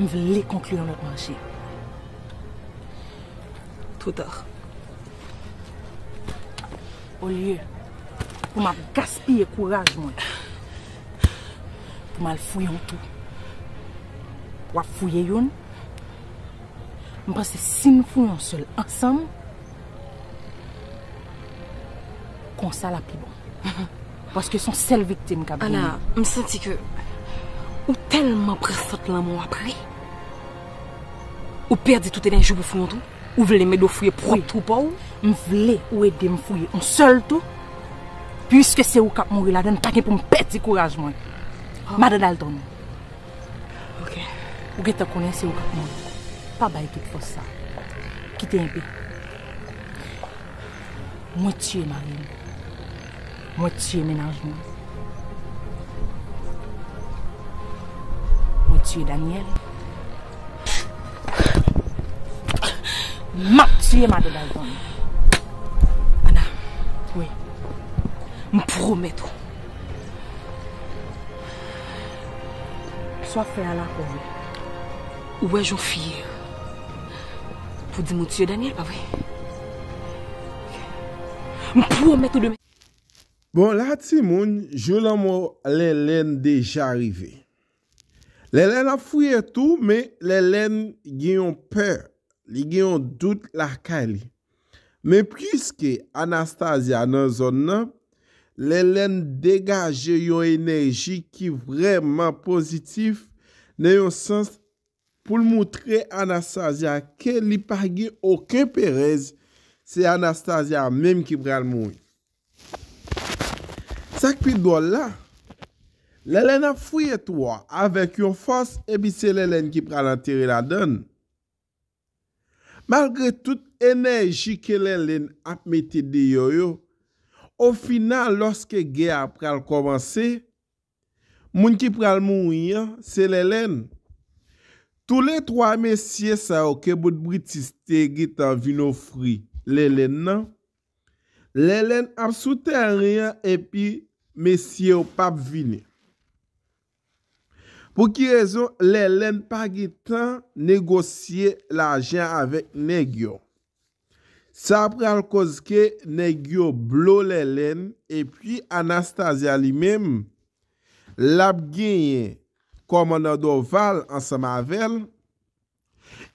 Je voulais conclure notre marché. Tout d'abord. Au lieu, pour m'a gaspiller courage, moi, pour m'a fouiller en tout, pour fouiller yon, je pense que si nous fouillons seuls ensemble, comme ça, la plus bon. Parce que son seule victime, Gabriel. Anna, je me sens que Ou telman presat la moun apre? Ou perdi toute den jou pou foun tou? Ou vle mè do fouye prou? E? Ou trou pa ou? M vle ouè e de m fouye. On seul tou. Puiske se ou kap mori la den taken pou m peti kouraj mwen. Ah. M ade dal ton. Ok. Ou gè te konen se ou kap mori. Pa baye kik fos sa. Kite yon pi. Mwen tchie mary. Mwen tchie menaj mwen. Moun tue Daniel. Moun tue Madedazan. Ana. Moun pou remetou. Swa fe ala kouwe. Ouwe joun fie. Pou di moun tue Daniel pavwe. Moun pou remetou deme. Bon la ti moun, joulan moun lè lèn deja rive. Lè lèn a fuyè tou, mè lè lèn genyon pè, li genyon dout larka li. Mè pwiske Anastasia nan zon nan, lè lèn degaje yon enerji ki vreman pozitif, nè yon sens pou l moutre Anastasia ke li pargi okè perezi se Anastasia mèm ki bran moun. Sak pi do la? Lè lè nan fwye twa avèk yon fòs e bi se lè lèn ki pral anteri la don. Malgre tout enerji ke lè lèn ap meti di yo yo, o fina loske ge ap pral komanse, moun ki pral moun yon se lè lèn. Toulè troa mesye sa yo ke bout britis te git an vino fri lè lèn nan, lè lèn ap soute a riyan epi mesye yo pap vini. Po ki rezon, lè lèn pa gitan negosye la jen avèk negyo. Sa apre al kozke, negyo blo lè lèn e pi Anastasia li mèm. Lap genye koman an do val an sa mavel.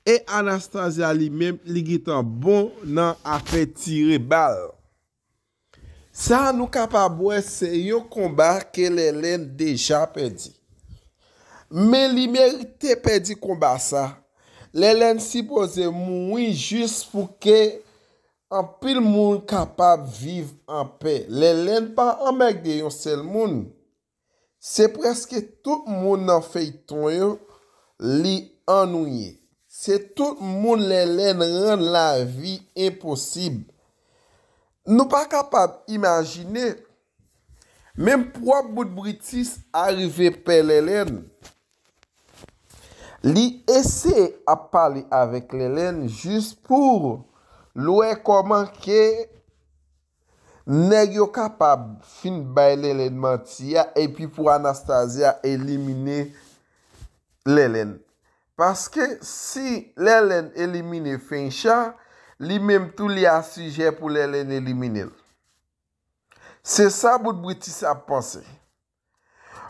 E Anastasia li mèm li gitan bon nan apè tire bal. Sa an nou kapabwè se yon komba ke lè lèn deja pedi. Men li merite pe di koumba sa. Le len si boze moui jist pou ke an pil moun kapab viv an pe. Le len pa an meg de yon sel moun. Se preske tout moun nan fey ton yo li anouye. Se tout moun le len rend la vi imposib. Nou pa kapab imajine. Men mpwa bout Britis arive pe le len. li ese a pali avèk lèlèn jist pou louè koman ke negyo kapab fin bay lèlèn mantiya epi pou Anastasia elimine lèlèn. Paske si lèlèn elimine fencha, li mem tou li asujè pou lèlèn elimine. Se sa bout bouti sa panse.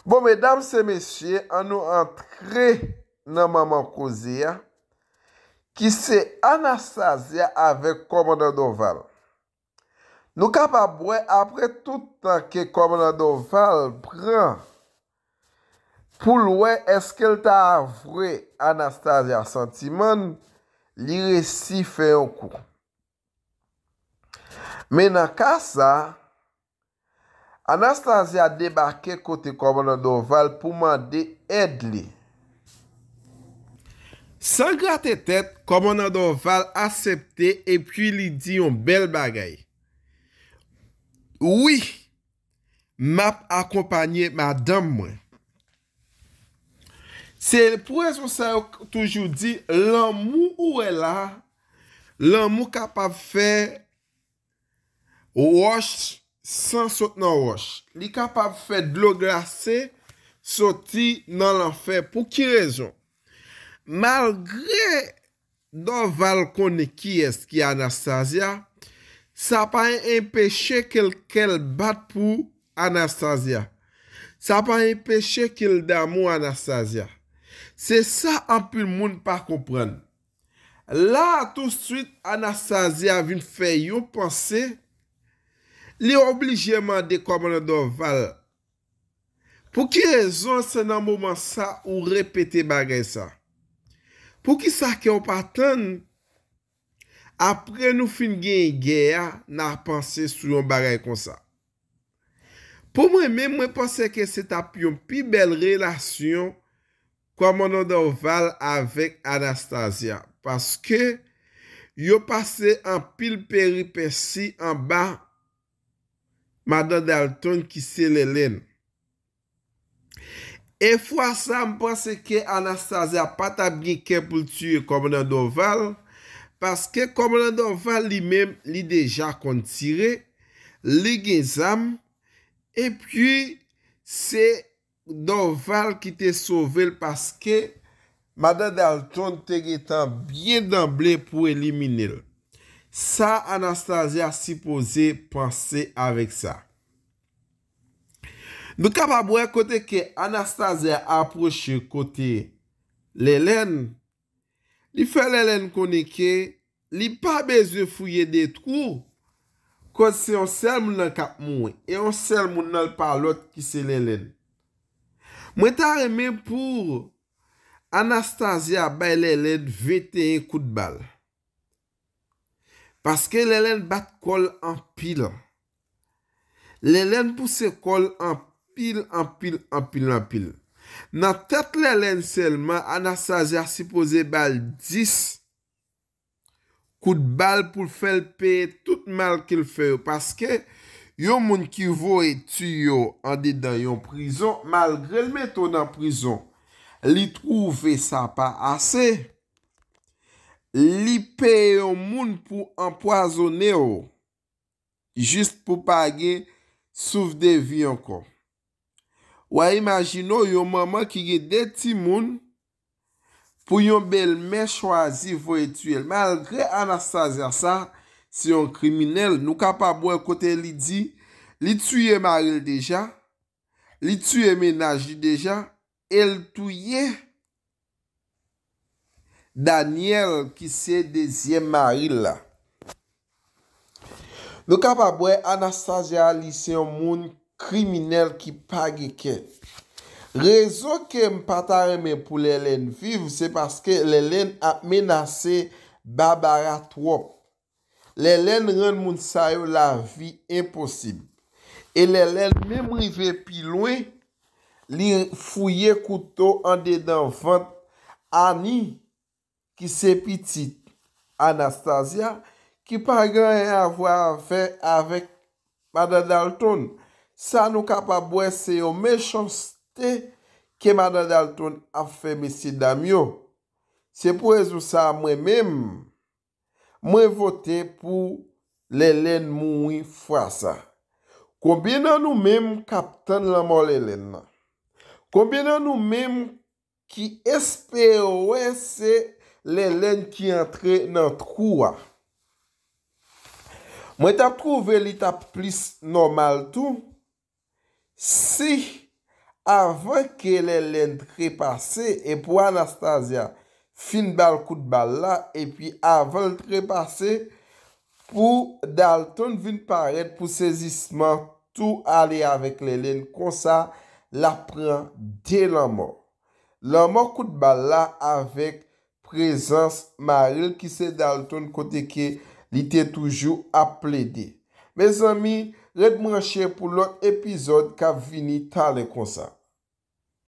Bon, mèdam se mesye, an nou antre... nan maman Koziya ki se Anastasia avek Komodo Doval. Nou kapabwe apre toutan ke Komodo Doval pran pou lwe eske lta avre Anastasia sentiman li resi feyon kou. Menan kasa Anastasia debake kote Komodo Doval pou mande ed li San gra te tet, komon an do val asepte e pi li di yon bel bagay. Ouwi, map akompanyen ma dam mwen. Se pou rezon sa yo toujou di, lan mou ouwe la, lan mou kapap fe wosh san sot nan wosh. Li kapap fe dlo glase soti nan lan fe pou ki rezon. Malgre Donval konen ki eski Anastasia, sa pa en peche kel kel bat pou Anastasia. Sa pa en peche kel damou Anastasia. Se sa anpil moun pa kompren. La tout suit Anastasia vin fe yon pense, li obli jeman de komponen Donval. Pou ki zon se nan mouman sa ou repete bagay sa? Pou ki sa ke ou patan apre nou fin gen gen ya nan apanse sou yon bagay kon sa. Pou mwen mwen mwen pase ke se tap yon pi bel relasyon kwa manon da ou val avek Anastasia. Paske yon pase an pil peripeci an ba madan dal ton ki se lelen. E fwa sa m panse ke Anastasia pata bine ke pou tue komonan Donval paske komonan Donval li men li deja kontire, li gen zam e pi se Donval ki te sovel paske madan Dalton te gen tan bien damble pou elimine l. Sa Anastasia si pose panse avek sa. Nou kap ap wè kote ke Anastasia aproche kote lè lèn, li fè lè lèn koneke, li pa beze fouye de trou, kote se on sel moun nan kap moun, e on sel moun nan palot ki se lè lèn. Mwen ta remè pou Anastasia bay lè lèn vete yon kout bal. Paske lè lèn bat kol an pil. Lè lèn pouse kol an pil. pil, an pil, an pil, an pil. Nan tat lè lèn selman, an asajè a sipo zè bal dis, kout bal pou fèl pe tout mal ki l fè ou, paske, yon moun ki vo et tu yo ande dan yon prison, malgre l meto dan prison, li trouve sa pa asè, li pe yon moun pou empoazonè ou, jist pou pagè souf de vi yon kon. Ou a imagino yon maman ki ge deti moun pou yon bel men chwazi vo etu el. Malgre Anastasia sa, se yon kriminel, nou kapabwe kote li di, li tuye Maril deja, li tuye menaji deja, el tuye Daniel ki se dezyen Maril la. Nou kapabwe Anastasia li se yon moun kriminel kriminel ki pa geke. Rezon ke m pataremen pou lèlèn viv, se paske lèlèn ap menase babara twop. Lèlèn ren moun sayo la vi imposib. E lèlèn mem rive pi lwen, li fouye koutou an de dan vant, ani ki se pitit Anastasia, ki pa gen re avwa avè avèk pada Dalton, Sa nou kapabwese yo mechoste ke madan dal ton afemisi damyo. Se pou ezou sa mwen menm, mwen vote pou lelèn moun fwa sa. Koubina nou menm kapten laman lelèn nan. Koubina nou menm ki espere wese lelèn ki entre nan trouwa. Mwen tap trouve li tap plis normal tou. Si, avan ke le len trepase, e pou Anastasia fin bal kout bal la, e pi avan trepase, pou Dalton vin paret pou sezisman tou ale avik le len konsa, la prean de l'anman. L'anman kout bal la avik prezans Maril ki se Dalton koteke li te toujou ap ledi. Mez ami, Redman che pou lot epizod ka vini ta le konsa.